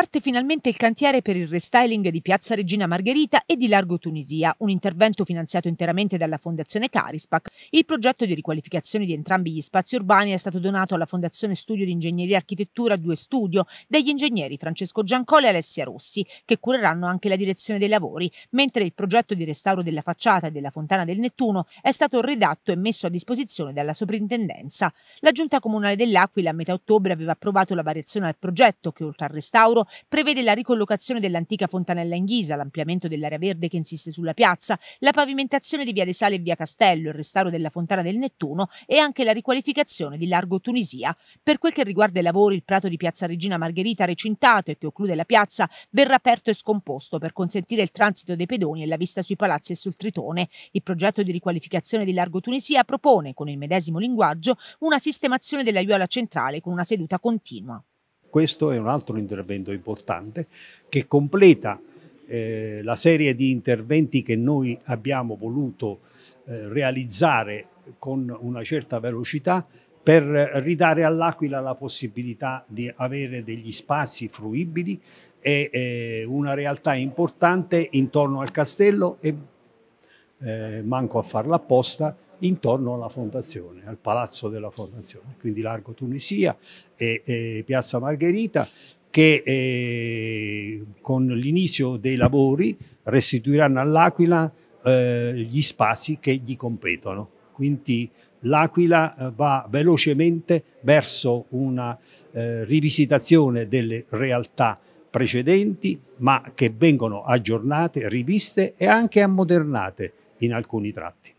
Parte finalmente il cantiere per il restyling di Piazza Regina Margherita e di Largo Tunisia, un intervento finanziato interamente dalla Fondazione Carispac. Il progetto di riqualificazione di entrambi gli spazi urbani è stato donato alla Fondazione Studio di Ingegneria e Architettura 2 Studio dagli ingegneri Francesco Giancoli e Alessia Rossi, che cureranno anche la direzione dei lavori, mentre il progetto di restauro della facciata e della fontana del Nettuno è stato redatto e messo a disposizione dalla soprintendenza. La Giunta Comunale dell'Aquila a metà ottobre aveva approvato la variazione al progetto che oltre al restauro prevede la ricollocazione dell'antica fontanella in ghisa, l'ampliamento dell'area verde che insiste sulla piazza, la pavimentazione di via De Sale e via Castello, il restauro della fontana del Nettuno e anche la riqualificazione di Largo Tunisia. Per quel che riguarda i lavori, il prato di piazza Regina Margherita recintato e che occlude la piazza verrà aperto e scomposto per consentire il transito dei pedoni e la vista sui palazzi e sul Tritone. Il progetto di riqualificazione di Largo Tunisia propone, con il medesimo linguaggio, una sistemazione della viola centrale con una seduta continua. Questo è un altro intervento importante che completa eh, la serie di interventi che noi abbiamo voluto eh, realizzare con una certa velocità per ridare all'Aquila la possibilità di avere degli spazi fruibili e eh, una realtà importante intorno al castello e eh, manco a farla apposta intorno alla fondazione, al palazzo della fondazione, quindi Largo Tunisia e, e Piazza Margherita che eh, con l'inizio dei lavori restituiranno all'Aquila eh, gli spazi che gli competono. Quindi l'Aquila eh, va velocemente verso una eh, rivisitazione delle realtà precedenti, ma che vengono aggiornate, riviste e anche ammodernate in alcuni tratti.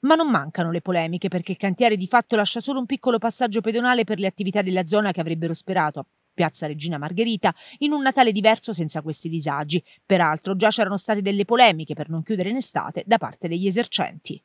Ma non mancano le polemiche perché il cantiere di fatto lascia solo un piccolo passaggio pedonale per le attività della zona che avrebbero sperato, Piazza Regina Margherita, in un Natale diverso senza questi disagi. Peraltro già c'erano state delle polemiche per non chiudere in estate da parte degli esercenti.